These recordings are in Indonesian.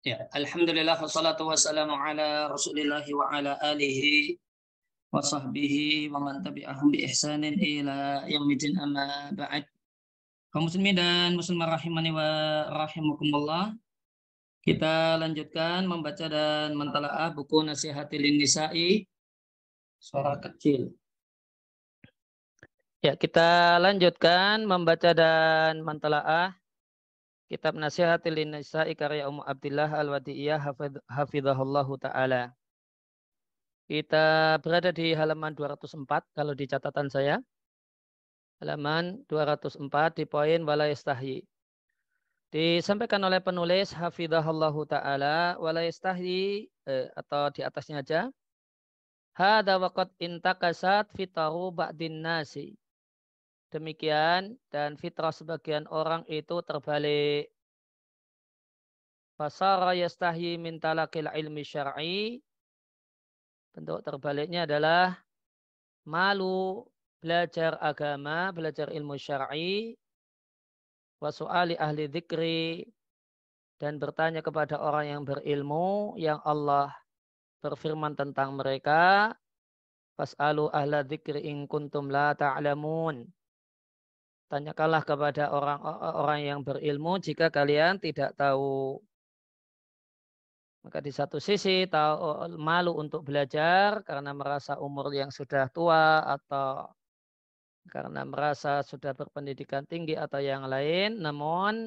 Ya, alhamdulillah wassalatu wassalamu ala Rasulillah wa ala alihi wa sahbihi wa man tabi'ahum bi ihsanin ila yaumil amma ba'd. Kaum muslimin dan muslimat rahimani wa rahimakumullah. Kita lanjutkan membaca dan mentalaah buku Nasihatil Nisa'i suara kecil. Ya, kita lanjutkan membaca dan mentalaah. Kitab Nasihat Nisa'i karya Ummu Abdillah Al-Wadi'iyah hafizahullahu taala. Kita berada di halaman 204 kalau di catatan saya. Halaman 204 di poin wala Disampaikan oleh penulis hafizahullahu taala wala eh, atau di atasnya aja. Hada waqad intakasat fitaru ba'din nasi demikian dan fitrah sebagian orang itu terbalik. Fasara yastahi min talakil ilmi syar'i. Bentuk terbaliknya adalah malu belajar agama, belajar ilmu syar'i, wasu'ali ahli zikri dan bertanya kepada orang yang berilmu yang Allah berfirman tentang mereka, fas'alu ahla zikri in kuntum la ta'lamun. Ta Tanyakanlah kepada orang-orang yang berilmu jika kalian tidak tahu. Maka di satu sisi tahu malu untuk belajar karena merasa umur yang sudah tua atau karena merasa sudah berpendidikan tinggi atau yang lain. Namun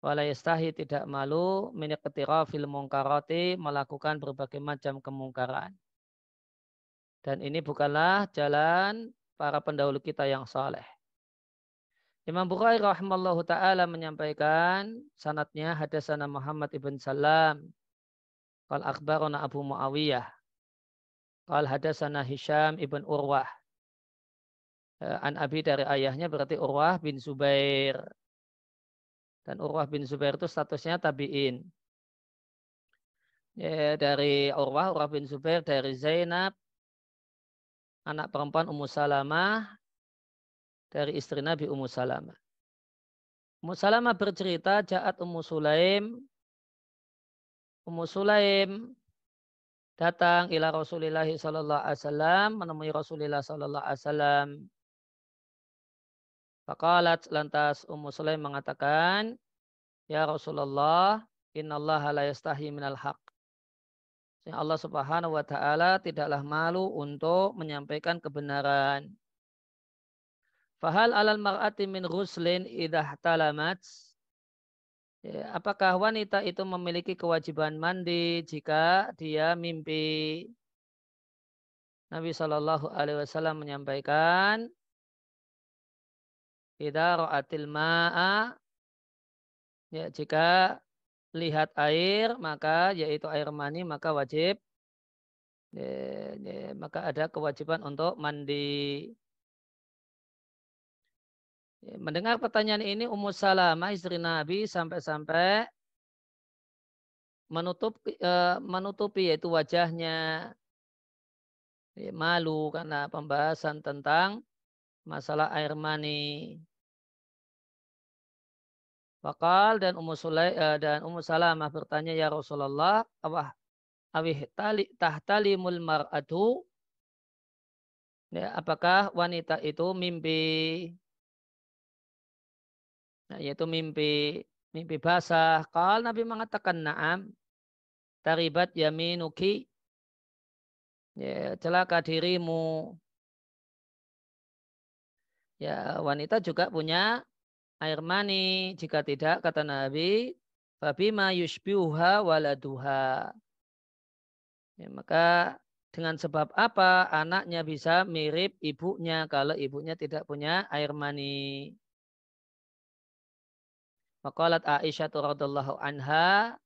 walayastahi tidak malu miniketira fil mungkaroti melakukan berbagai macam kemungkaran. Dan ini bukanlah jalan para pendahulu kita yang saleh. Imam Bukhari rahimallahu taala menyampaikan sanatnya hadasana Muhammad ibn Salam qal akhbarana Abu Muawiyah qal hadasana Hisham ibn Urwah eh, an abi dari ayahnya berarti Urwah bin Zubair dan Urwah bin Zubair itu statusnya tabi'in ya, dari Urwah Urwah bin Zubair dari Zainab anak perempuan Ummu Salamah dari istri Nabi Ummu Salama. Ummu Salama bercerita jahat Ummu Sulaim Ummu Sulaim datang ila Rasulullah sallallahu alaihi wasallam menemui Rasulullah sallallahu alaihi wasallam. Faqalat lantas Ummu Sulaim mengatakan, "Ya Rasulullah, innallaha la yastahi minal haq." Allah Subhanahu wa taala tidaklah malu untuk menyampaikan kebenaran. Fahal alal mar'ati min ruslin idah talamat. Ya, apakah wanita itu memiliki kewajiban mandi jika dia mimpi? Nabi Shallallahu Alaihi Wasallam menyampaikan, kita ro'atil ma'a." Ya, jika lihat air maka yaitu air mani maka wajib ya, ya, maka ada kewajiban untuk mandi Ya, mendengar pertanyaan ini Ummu Salamah istri Nabi sampai-sampai menutup eh, menutupi yaitu wajahnya ya, malu karena pembahasan tentang masalah air mani. bakal dan Ummu Sulai, eh, dan Ummu Salamah bertanya ya Rasulullah, awah awih tali tahtalimul mar'atu? Ya, apakah wanita itu mimpi Nah, yaitu mimpi mimpi basah. Kalau Nabi mengatakan naam, taribat yaminuki, ya, celaka dirimu. Ya, wanita juga punya air mani. Jika tidak, kata Nabi, Fabima yushbiuha waladuha. Ya, maka dengan sebab apa anaknya bisa mirip ibunya kalau ibunya tidak punya air mani. Waqalat Aisyah radhiallahu anha.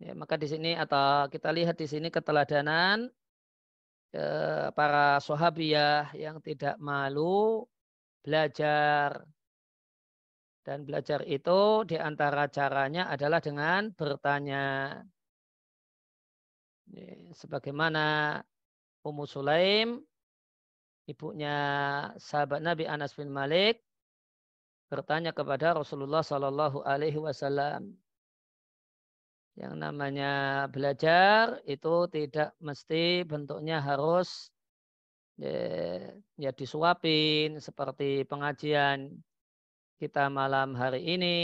Ya, maka di sini atau kita lihat di sini keteladanan eh, para sahabiah yang tidak malu belajar dan belajar itu di antara caranya adalah dengan bertanya. Ya, sebagaimana Ummu Sulaim ibunya sahabat Nabi Anas bin Malik bertanya kepada Rasulullah Shallallahu Alaihi Wasallam. Yang namanya belajar itu tidak mesti bentuknya harus ya, ya disuapin seperti pengajian kita malam hari ini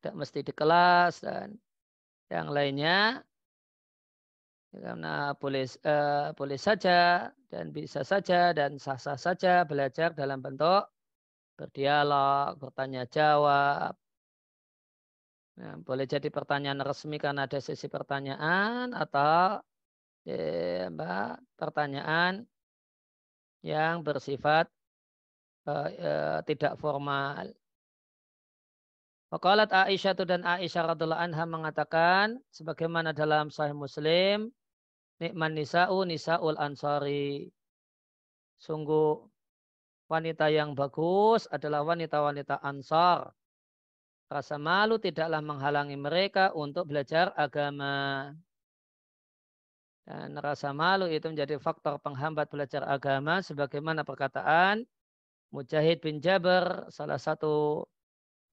tidak mesti di kelas dan yang lainnya ya, karena boleh eh, boleh saja dan bisa saja dan sah sah saja belajar dalam bentuk berdialog, bertanya jawab. Nah, boleh jadi pertanyaan resmi karena ada sesi pertanyaan atau ya, mbak pertanyaan yang bersifat uh, uh, tidak formal. Wakalat Aisyah dan Aisyah radhiallahu anha mengatakan sebagaimana dalam Sahih Muslim nikman nisa'u nisa'ul ansari. Sungguh wanita yang bagus adalah wanita-wanita ansar. Rasa malu tidaklah menghalangi mereka untuk belajar agama. Dan rasa malu itu menjadi faktor penghambat belajar agama sebagaimana perkataan Mujahid bin Jabir, salah satu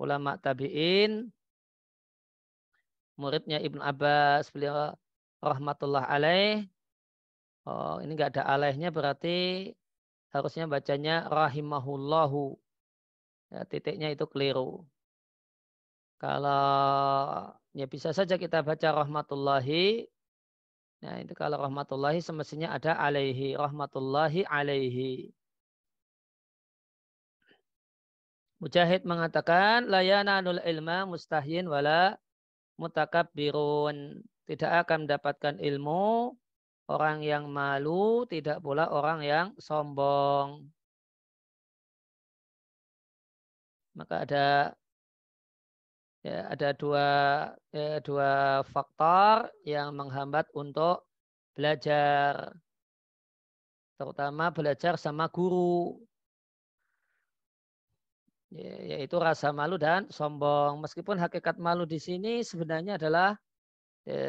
ulama tabi'in, muridnya Ibn Abbas, beliau rahmatullah alaih. Oh, ini enggak ada alaihnya berarti harusnya bacanya rahimahullahu. Ya, titiknya itu keliru. Kalau ya bisa saja kita baca rahmatullahi. Nah, itu kalau rahmatullahi semestinya ada alaihi, rahmatullahi alaihi. Mujahid mengatakan nul ilma mustahyin wala mutakabbirun. Tidak akan mendapatkan ilmu orang yang malu, tidak pula orang yang sombong. Maka ada ya, ada dua ya, dua faktor yang menghambat untuk belajar, terutama belajar sama guru, ya, yaitu rasa malu dan sombong. Meskipun hakikat malu di sini sebenarnya adalah ya,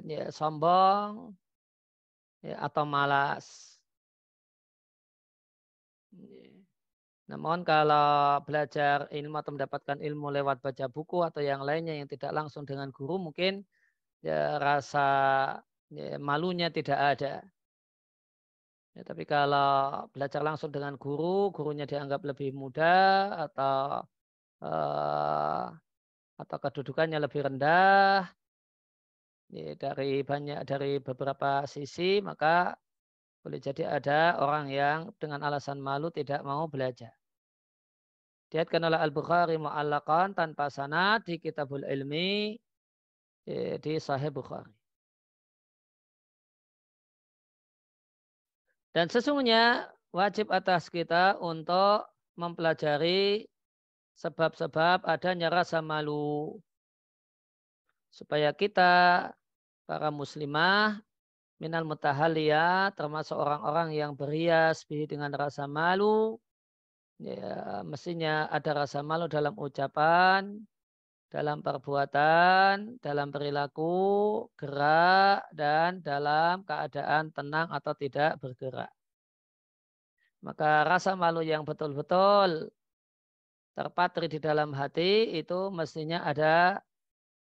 ya, sombong, ya, atau malas. Iya. Namun kalau belajar ilmu atau mendapatkan ilmu lewat baca buku atau yang lainnya yang tidak langsung dengan guru mungkin ya, rasa ya, malunya tidak ada. Ya, tapi kalau belajar langsung dengan guru, gurunya dianggap lebih muda atau uh, atau kedudukannya lebih rendah, ya, dari banyak dari beberapa sisi maka boleh jadi ada orang yang dengan alasan malu tidak mau belajar. Diatkan oleh Al-Bukhari mu'allakan tanpa sanad di Kitabul Ilmi ya, di Sahih Bukhari. Dan sesungguhnya wajib atas kita untuk mempelajari sebab-sebab adanya rasa malu supaya kita para muslimah minal mutahalia termasuk orang-orang yang berhias bihi dengan rasa malu ya mestinya ada rasa malu dalam ucapan dalam perbuatan, dalam perilaku, gerak, dan dalam keadaan tenang atau tidak bergerak. Maka rasa malu yang betul-betul terpatri di dalam hati itu mestinya ada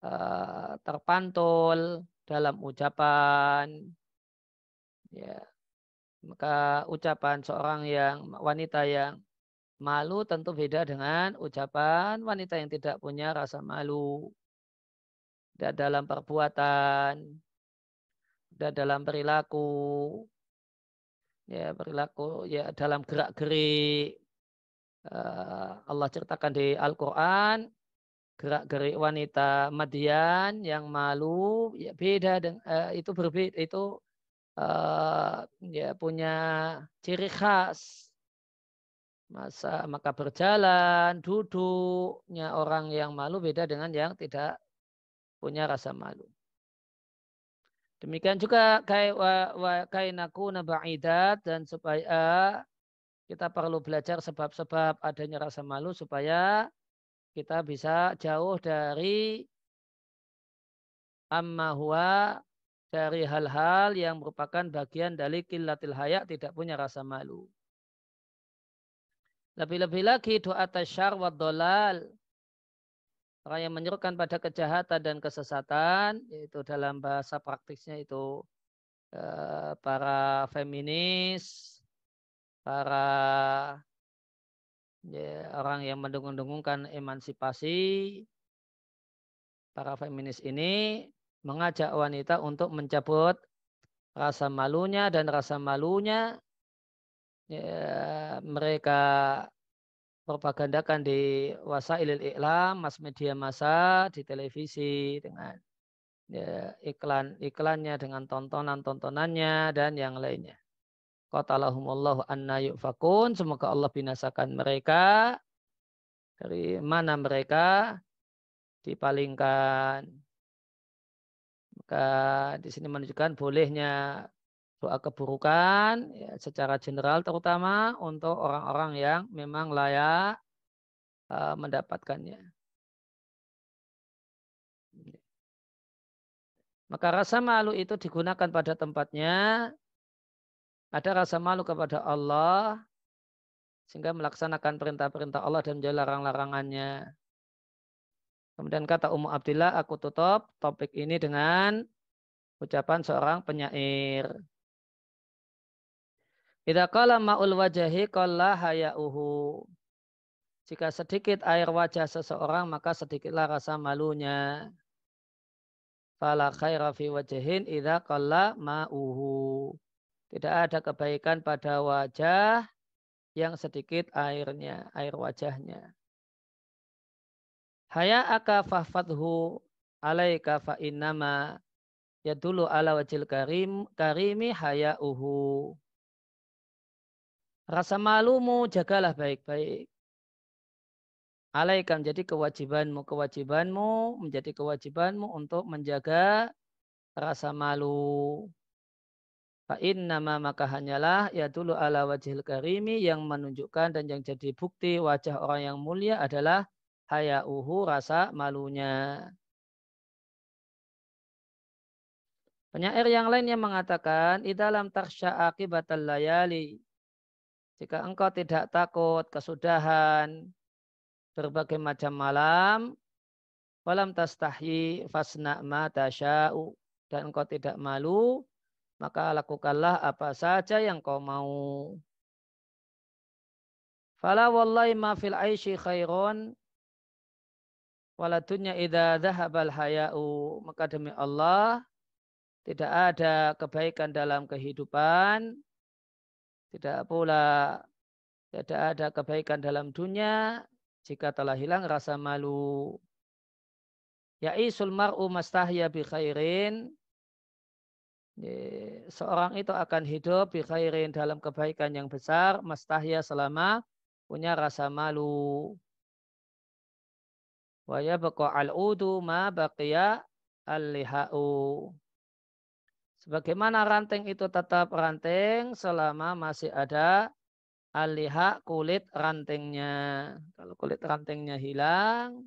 eh, terpantul dalam ucapan ya maka ucapan seorang yang wanita yang malu tentu beda dengan ucapan wanita yang tidak punya rasa malu tidak dalam perbuatan tidak dalam perilaku ya perilaku ya dalam gerak gerik eh, Allah ceritakan di Al Quran gerak-gerik wanita median yang malu ya beda dengan uh, eh, itu berbeda itu uh, ya punya ciri khas masa maka berjalan duduknya orang yang malu beda dengan yang tidak punya rasa malu demikian juga kain aku kainaku nabaidat dan supaya kita perlu belajar sebab-sebab adanya rasa malu supaya kita bisa jauh dari amma huwa dari hal-hal yang merupakan bagian dari kilatil hayak tidak punya rasa malu. Lebih-lebih lagi doa tasyar wa dolal. Orang yang menyerukan pada kejahatan dan kesesatan, yaitu dalam bahasa praktisnya itu eh, para feminis, para ya, orang yang mendengung-dengungkan emansipasi para feminis ini mengajak wanita untuk mencabut rasa malunya dan rasa malunya ya, mereka propagandakan di wasailil iklam, mass media masa di televisi dengan ya, iklan iklannya dengan tontonan tontonannya dan yang lainnya. Qatalahumullahu anna yu'fakun. Semoga Allah binasakan mereka. Dari mana mereka dipalingkan. Maka di sini menunjukkan bolehnya doa keburukan ya, secara general terutama untuk orang-orang yang memang layak uh, mendapatkannya. Maka rasa malu itu digunakan pada tempatnya ada rasa malu kepada Allah sehingga melaksanakan perintah-perintah Allah dan menjauhi larang-larangannya. Kemudian kata Ummu Abdillah, aku tutup topik ini dengan ucapan seorang penyair. Ida kala ma'ul wajahi kala haya'uhu. Jika sedikit air wajah seseorang maka sedikitlah rasa malunya. Fala khaira fi wajahin ida kala ma'uhu. Tidak ada kebaikan pada wajah yang sedikit airnya, air wajahnya. aka fahfadhu alaika fa innama yadulu ala wajil karim karimi haya'uhu. Rasa malumu jagalah baik-baik. Alaika menjadi kewajibanmu. Kewajibanmu menjadi kewajibanmu untuk menjaga rasa malu. Fa'in nama maka hanyalah ya dulu ala wajhil karimi yang menunjukkan dan yang jadi bukti wajah orang yang mulia adalah haya uhu rasa malunya. Penyair yang lain yang mengatakan, dalam taksya akibat layali. Jika engkau tidak takut kesudahan berbagai macam malam, walam tastahi fasna ma tasya'u. Dan engkau tidak malu, maka lakukanlah apa saja yang kau mau. Fala wallahi ma fil aishi khairun waladunya dunya idza haya'u maka demi Allah tidak ada kebaikan dalam kehidupan tidak pula tidak ada kebaikan dalam dunia jika telah hilang rasa malu. Ya'isul mar'u mastahya bi khairin seorang itu akan hidup di khairin dalam kebaikan yang besar mastahya selama punya rasa malu Waya beko al-udu ma baqiya al-liha'u sebagaimana ranting itu tetap ranting selama masih ada alihak kulit rantingnya kalau kulit rantingnya hilang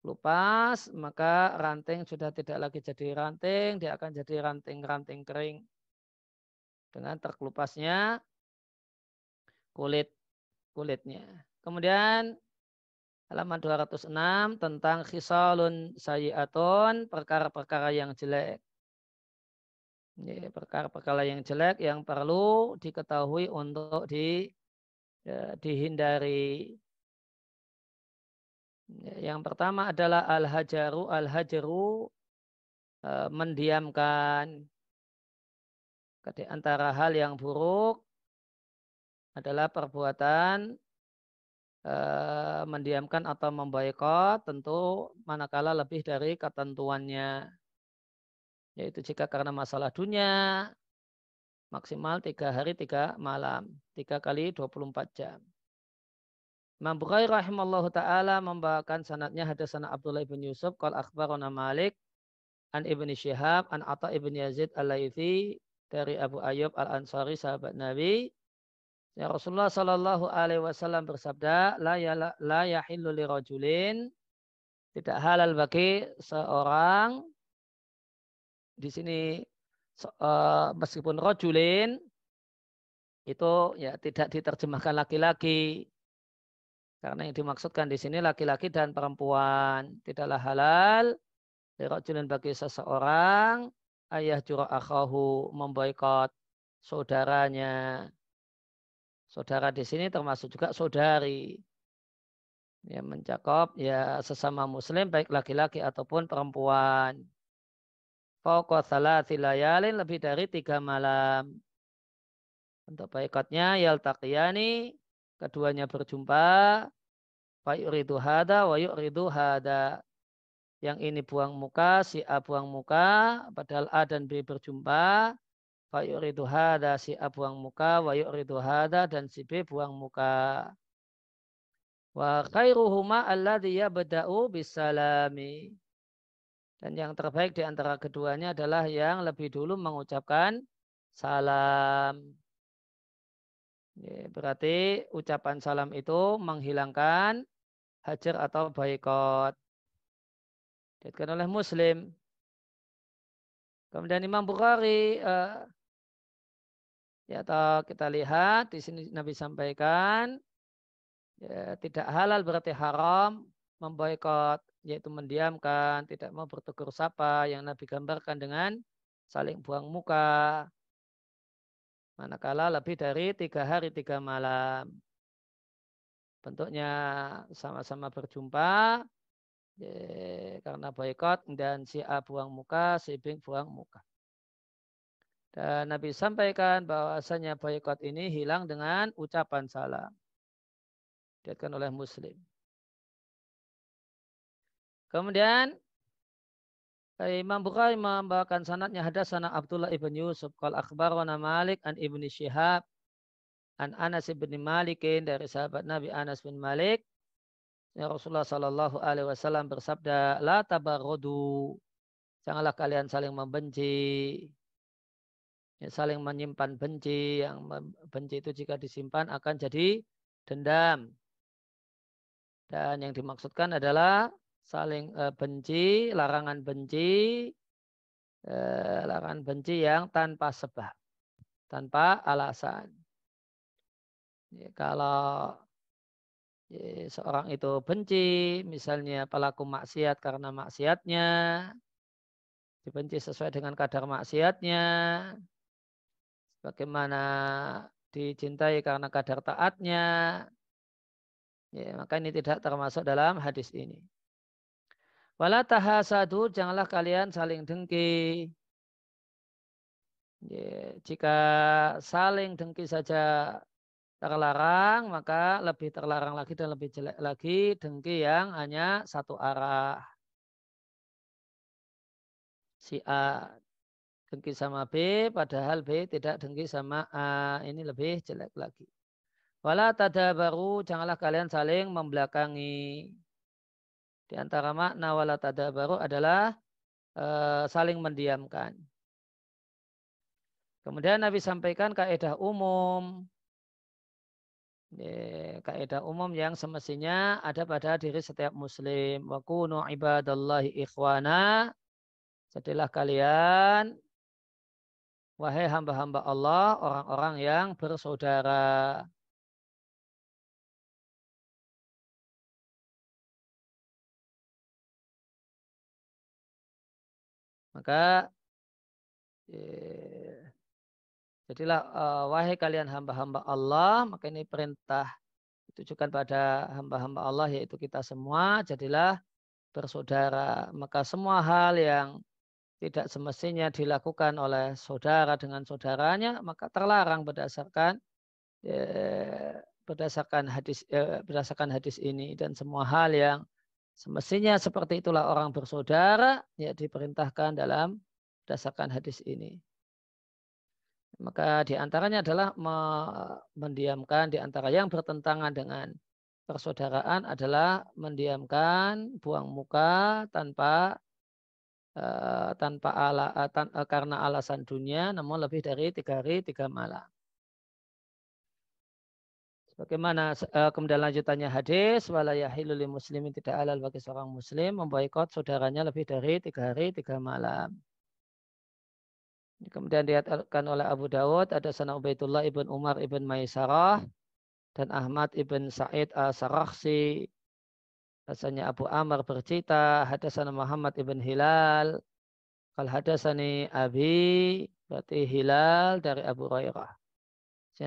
lupas, maka ranting sudah tidak lagi jadi ranting, dia akan jadi ranting-ranting kering. Dengan terkelupasnya kulit kulitnya. Kemudian halaman 206 tentang khisalun sayiatun, perkara-perkara yang jelek. Perkara-perkara yang jelek yang perlu diketahui untuk di, ya, dihindari. Ya, yang pertama adalah al-hajaru. Al-hajaru e, mendiamkan di antara hal yang buruk adalah perbuatan e, mendiamkan atau memboikot tentu manakala lebih dari ketentuannya yaitu jika karena masalah dunia maksimal tiga hari tiga malam tiga kali 24 jam Imam Bukhari rahimallahu taala membawakan sanatnya hadis sanad Abdullah bin Yusuf qal akhbarana Malik an Ibnu Syihab an Atha ibn Yazid al-Laitsi dari Abu Ayyub al-Ansari sahabat Nabi Ya Rasulullah Shallallahu Alaihi Wasallam bersabda, la, ya, la yahillu li rajulin, tidak halal bagi seorang di sini uh, meskipun rojulin itu ya tidak diterjemahkan laki-laki karena yang dimaksudkan di sini laki-laki dan perempuan. Tidaklah halal lirajulin bagi seseorang ayah jura akhahu memboikot saudaranya. Saudara di sini termasuk juga saudari. yang mencakup ya sesama muslim baik laki-laki ataupun perempuan. Fauqa thalathi layalin lebih dari tiga malam. Untuk baikotnya yaltaqiyani keduanya berjumpa yuridu hada wa yuridu hada yang ini buang muka si A buang muka padahal A dan B berjumpa yuridu hada si A buang muka wa yuridu hada dan si B buang muka wa khairuhuma alladhi yabda'u bisalami dan yang terbaik di antara keduanya adalah yang lebih dulu mengucapkan salam. Berarti ucapan salam itu menghilangkan hajar atau boykot. Dikatakan oleh Muslim. Kemudian Imam Bukhari, eh, ya atau kita lihat di sini Nabi sampaikan ya, tidak halal berarti haram memboikot yaitu mendiamkan, tidak mau bertegur sapa yang Nabi gambarkan dengan saling buang muka, manakala lebih dari tiga hari tiga malam. Bentuknya sama-sama berjumpa karena boykot dan si A buang muka, si B buang muka. Dan Nabi sampaikan bahwasanya boykot ini hilang dengan ucapan salam. Dikatakan oleh Muslim. Kemudian Imam Bukhari membawakan sanatnya hadasana Abdullah ibn Yusuf kal akhbarana Malik an ibni Syihab an Anas ibn Malikin dari sahabat Nabi Anas bin Malik ya Rasulullah Shallallahu Alaihi Wasallam bersabda la tabarodu janganlah kalian saling membenci ya, saling menyimpan benci yang benci itu jika disimpan akan jadi dendam dan yang dimaksudkan adalah saling uh, benci, larangan benci, uh, larangan benci yang tanpa sebab, tanpa alasan. Ya, kalau ya, seorang itu benci, misalnya pelaku maksiat karena maksiatnya, dibenci sesuai dengan kadar maksiatnya, bagaimana dicintai karena kadar taatnya, ya, maka ini tidak termasuk dalam hadis ini. Wala tahasadu, janganlah kalian saling dengki. Jika saling dengki saja terlarang, maka lebih terlarang lagi dan lebih jelek lagi dengki yang hanya satu arah. Si A dengki sama B, padahal B tidak dengki sama A. Ini lebih jelek lagi. Wala baru, janganlah kalian saling membelakangi. Di antara makna wala tadabaru adalah e, saling mendiamkan. Kemudian Nabi sampaikan kaidah umum. Kaidah umum yang semestinya ada pada diri setiap muslim. Wa kunu ibadallahi ikhwana. Jadilah kalian wahai hamba-hamba Allah, orang-orang yang bersaudara. Maka eh, jadilah eh, wahai kalian hamba-hamba Allah, maka ini perintah ditujukan pada hamba-hamba Allah yaitu kita semua, jadilah bersaudara. Maka semua hal yang tidak semestinya dilakukan oleh saudara dengan saudaranya maka terlarang berdasarkan eh, berdasarkan hadis berdasarkan hadis ini dan semua hal yang Semestinya seperti itulah orang bersaudara ya diperintahkan dalam dasarkan hadis ini. Maka diantaranya adalah mendiamkan diantara yang bertentangan dengan persaudaraan adalah mendiamkan buang muka tanpa eh, tanpa ala, tan, eh, karena alasan dunia namun lebih dari tiga hari tiga malam Bagaimana eh, kemudian lanjutannya hadis walayahilul muslimin tidak alal bagi seorang muslim memboikot saudaranya lebih dari tiga hari tiga malam. Kemudian dikatakan oleh Abu Dawud ada sana Ubaidullah ibn Umar ibn Maisarah dan Ahmad ibn Sa'id al-Sarakhsi. Rasanya Abu Amr bercita, hadasana Muhammad ibn Hilal, kal hadasani Abi, berarti Hilal dari Abu Rairah.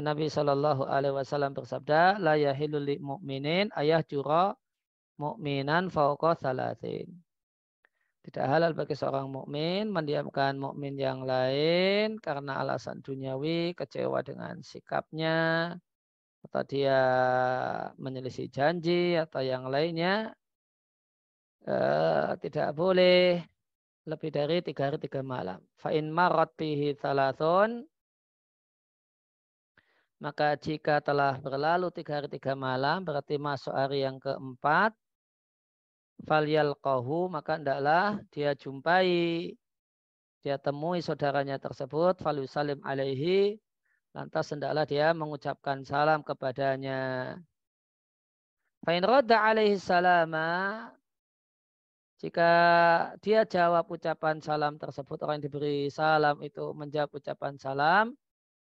Nabi Shallallahu Alaihi Wasallam bersabda, la yahilul mukminin ayah jura mukminan fauqa salatin. Tidak halal bagi seorang mukmin mendiamkan mukmin yang lain karena alasan duniawi, kecewa dengan sikapnya, atau dia menyelisih janji atau yang lainnya. Eh, tidak boleh lebih dari tiga hari tiga malam. Fa'in marat bihi thalathun maka jika telah berlalu tiga hari tiga malam, berarti masuk hari yang keempat, Falyal kohu, maka hendaklah dia jumpai, dia temui saudaranya tersebut, falyu salim alaihi, lantas hendaklah dia mengucapkan salam kepadanya. Fa'in roda alaihi salama, jika dia jawab ucapan salam tersebut, orang yang diberi salam itu menjawab ucapan salam,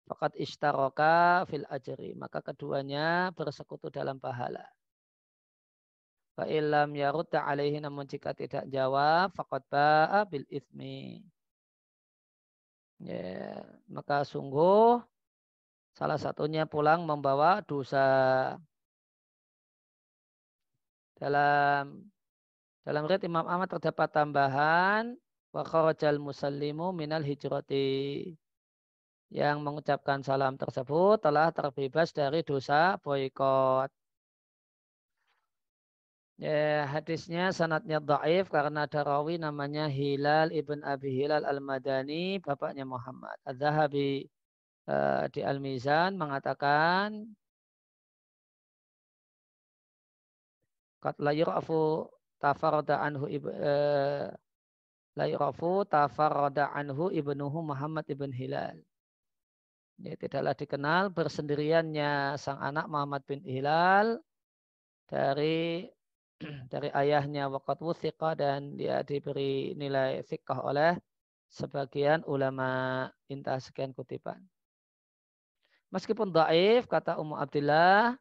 Fakat ishtaroka fil ajri. Maka keduanya bersekutu dalam pahala. Fa'ilam yarudda alaihi namun jika tidak jawab, fakat ba'a bil ismi. Ya, maka sungguh salah satunya pulang membawa dosa. Dalam dalam riwayat Imam Ahmad terdapat tambahan wa kharajal musallimu minal hijrati yang mengucapkan salam tersebut telah terbebas dari dosa boikot. Ya, hadisnya sanatnya daif karena ada rawi namanya Hilal ibn Abi Hilal al-Madani, bapaknya Muhammad. al zahabi uh, e, di Al-Mizan mengatakan Kat yurafu tafarada anhu e, uh, tafarada anhu ibnuhu Muhammad ibn Hilal. Ya, tidaklah dikenal bersendiriannya sang anak Muhammad bin Hilal dari dari ayahnya Wakat wuthiqa dan dia diberi nilai Sikoh oleh sebagian ulama intah sekian kutipan. Meskipun daif, kata Ummu Abdillah,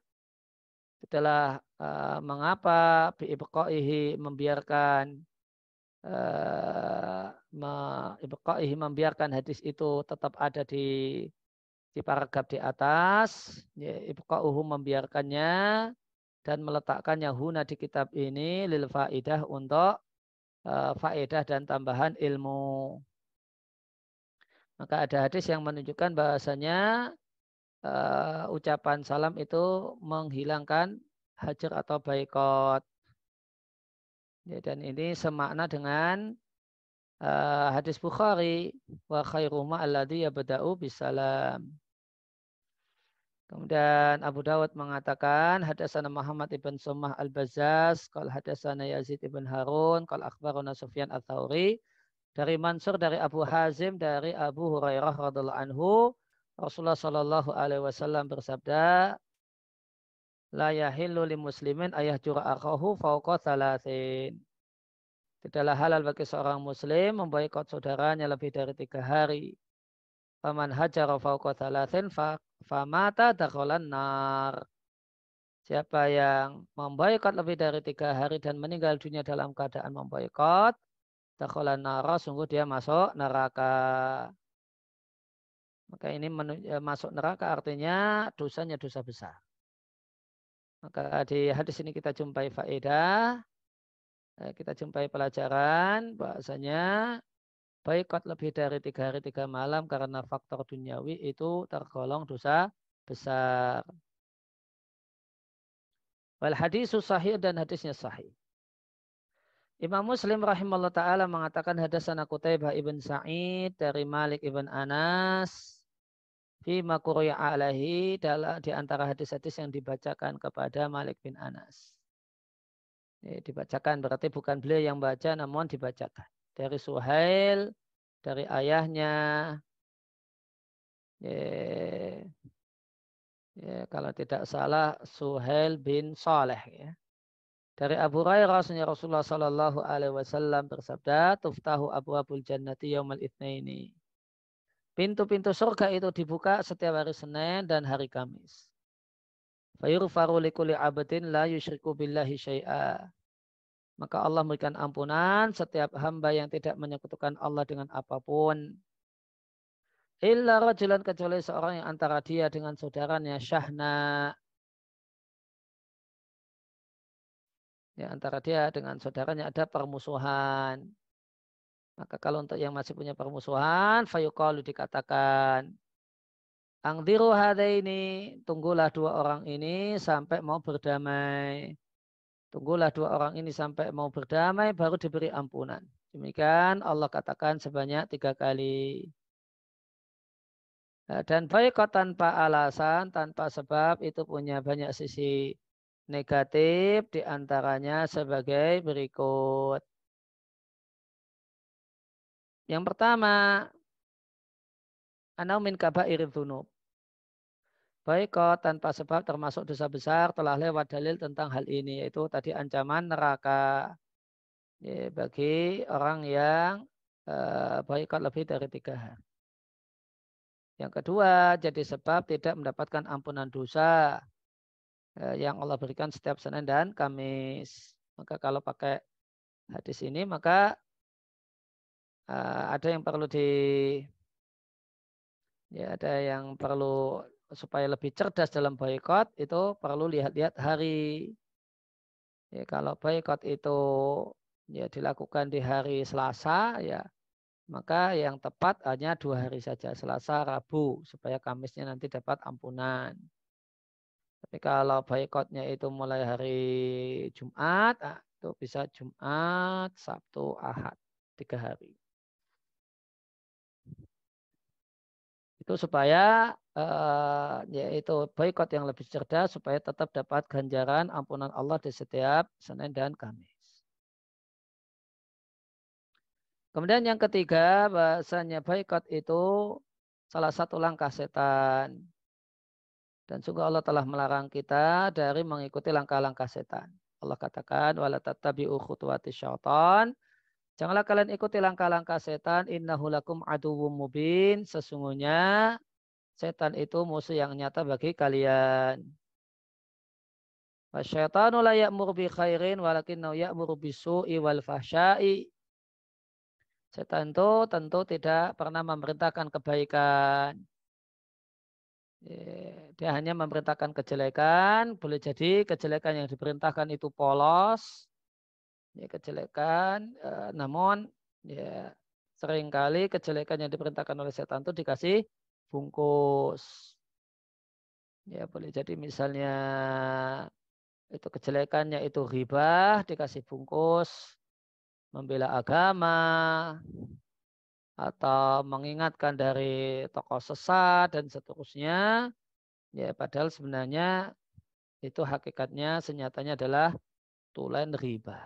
itulah uh, eh, mengapa biibqaihi membiarkan uh, membiarkan hadis itu tetap ada di di paragraf di atas, ya, ibqa'uhu membiarkannya dan meletakkannya huna di kitab ini lil faidah untuk uh, eh, faedah dan tambahan ilmu. Maka ada hadis yang menunjukkan bahasanya uh, ucapan salam itu menghilangkan hajar atau baikot. Ya, dan ini semakna dengan uh, hadis Bukhari wa khairu ma alladhi yabda'u bisalam. Kemudian Abu Dawud mengatakan hadasana Muhammad ibn Sumah al-Bazaz, kal hadasana Yazid ibn Harun, kal akhbaruna Sufyan al-Thawri, dari Mansur dari Abu Hazim dari Abu Hurairah radhiallahu anhu Rasulullah Shallallahu alaihi wasallam bersabda la yahillu li muslimin ayah jura akhahu fauqa thalathin Tidaklah halal bagi seorang muslim memboikot saudaranya lebih dari tiga hari. Paman hajar fauqa thalathin fak famata dakholan nar. Siapa yang memboikot lebih dari tiga hari dan meninggal dunia dalam keadaan memboikot, dakholan nar, sungguh dia masuk neraka. Maka ini e, masuk neraka artinya dosanya dosa besar. Maka di hadis ini kita jumpai faedah, e, kita jumpai pelajaran bahasanya baikot lebih dari tiga hari tiga malam karena faktor duniawi itu tergolong dosa besar. Wal hadis sahih dan hadisnya sahih. Imam Muslim rahimahullah ta'ala mengatakan aku taibah ibn Sa'id dari Malik ibn Anas fi makuruya alahi di antara hadis-hadis yang dibacakan kepada Malik bin Anas. Ini dibacakan berarti bukan beliau yang baca namun dibacakan dari Suhail, dari ayahnya. Ya, ya, kalau tidak salah Suhail bin Saleh. Ya. Dari Abu Hurairah, Rasulullah Shallallahu Alaihi Wasallam bersabda, "Tuftahu Abu Abul Jannati Yaumal ini. Pintu-pintu surga itu dibuka setiap hari Senin dan hari Kamis. Fayurfaru likuli abadin la yushriku billahi syai'a maka Allah memberikan ampunan setiap hamba yang tidak menyekutukan Allah dengan apapun. Illa rajulan kecuali seorang yang antara dia dengan saudaranya syahna. Ya, antara dia dengan saudaranya ada permusuhan. Maka kalau untuk yang masih punya permusuhan, fayuqalu dikatakan, Angdiru ini tunggulah dua orang ini sampai mau berdamai. Tunggulah dua orang ini sampai mau berdamai baru diberi ampunan. Demikian Allah katakan sebanyak tiga kali. Eh, dan baik tanpa alasan, tanpa sebab itu punya banyak sisi negatif diantaranya sebagai berikut. Yang pertama, anau min kabair dzunub. Boikot tanpa sebab termasuk dosa besar telah lewat dalil tentang hal ini yaitu tadi ancaman neraka ya, bagi orang yang uh, eh, boikot lebih dari tiga hari. Yang kedua jadi sebab tidak mendapatkan ampunan dosa eh, yang Allah berikan setiap Senin dan Kamis. Maka kalau pakai hadis ini maka eh, ada yang perlu di ya ada yang perlu supaya lebih cerdas dalam boykot itu perlu lihat-lihat hari. Ya, kalau boykot itu ya dilakukan di hari Selasa ya maka yang tepat hanya dua hari saja Selasa Rabu supaya Kamisnya nanti dapat ampunan. Tapi kalau boykotnya itu mulai hari Jumat, ah, itu bisa Jumat, Sabtu, Ahad, tiga hari. Itu supaya Eh, yaitu boykot yang lebih cerdas supaya tetap dapat ganjaran ampunan Allah di setiap Senin dan Kamis. Kemudian yang ketiga, bahasanya boykot itu salah satu langkah setan. Dan sungguh Allah telah melarang kita dari mengikuti langkah-langkah setan. Allah katakan, wala Janganlah kalian ikuti langkah-langkah setan, innahu lakum mubin. Sesungguhnya Setan itu musuh yang nyata bagi kalian. Wasyaitanu la ya'mur bi khairin walakinnahu ya'mur su'i wal fahsya'i. Setan itu tentu tidak pernah memerintahkan kebaikan. Dia hanya memerintahkan kejelekan. Boleh jadi kejelekan yang diperintahkan itu polos. Ya, kejelekan. Eh, namun ya seringkali kejelekan yang diperintahkan oleh setan itu dikasih bungkus. Ya boleh jadi misalnya itu kejelekannya itu ribah dikasih bungkus membela agama atau mengingatkan dari tokoh sesat dan seterusnya ya padahal sebenarnya itu hakikatnya senyatanya adalah tulen riba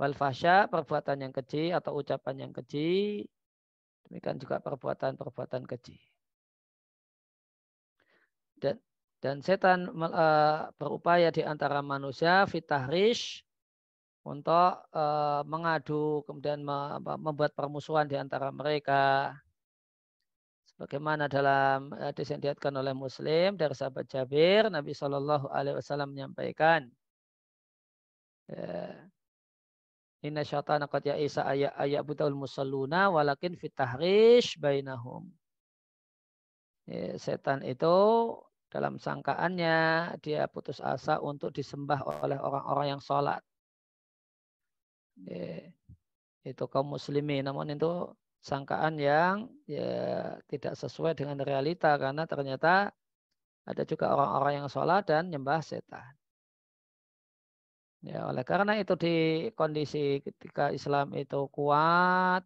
wal fasya perbuatan yang keji atau ucapan yang keji Demikian juga perbuatan-perbuatan keji. Dan dan setan eh, berupaya di antara manusia fitahrish untuk eh, mengadu kemudian membuat permusuhan di antara mereka sebagaimana dalam hadis yang oleh Muslim dari sahabat Jabir Nabi Shallallahu Alaihi Wasallam menyampaikan ya, Inna syaitana qad ya'isa ayat ayat butaul musalluna walakin fitahrish bainahum. Ya, setan itu dalam sangkaannya dia putus asa untuk disembah oleh orang-orang yang sholat. Ya, itu kaum muslimin. Namun itu sangkaan yang ya tidak sesuai dengan realita karena ternyata ada juga orang-orang yang sholat dan nyembah setan. Ya, oleh karena itu di kondisi ketika Islam itu kuat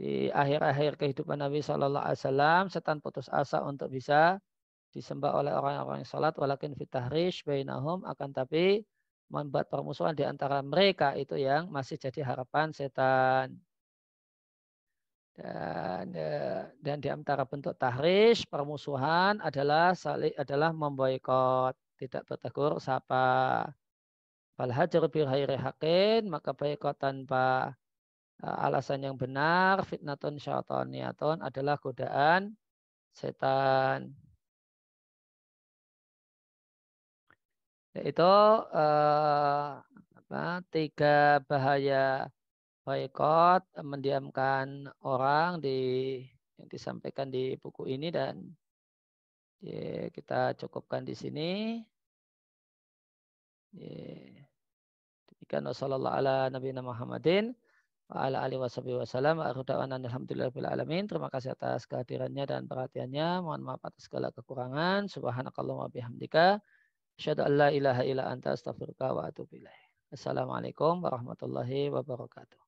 di akhir-akhir kehidupan Nabi Shallallahu Alaihi Wasallam setan putus asa untuk bisa disembah oleh orang-orang yang sholat walakin fitahrish bainahum akan tapi membuat permusuhan di antara mereka itu yang masih jadi harapan setan dan eh, dan di antara bentuk tahrish permusuhan adalah adalah memboikot tidak bertegur sapa Fal hajar bil maka boikot tanpa e, alasan yang benar, fitnatun syaitaniyatun adalah godaan setan. Yaitu eh, apa, tiga bahaya boykot mendiamkan orang di yang disampaikan di buku ini dan ya, kita cukupkan di sini. Ya demikian wasallallahu ala nabiyina Muhammadin wa ala alihi wasallam alamin. Terima kasih atas kehadirannya dan perhatiannya. Mohon maaf atas segala kekurangan. Subhanakallah wa bihamdika. Asyhadu ilaha illa anta astaghfiruka wa atubu ilaih. Assalamualaikum warahmatullahi wabarakatuh.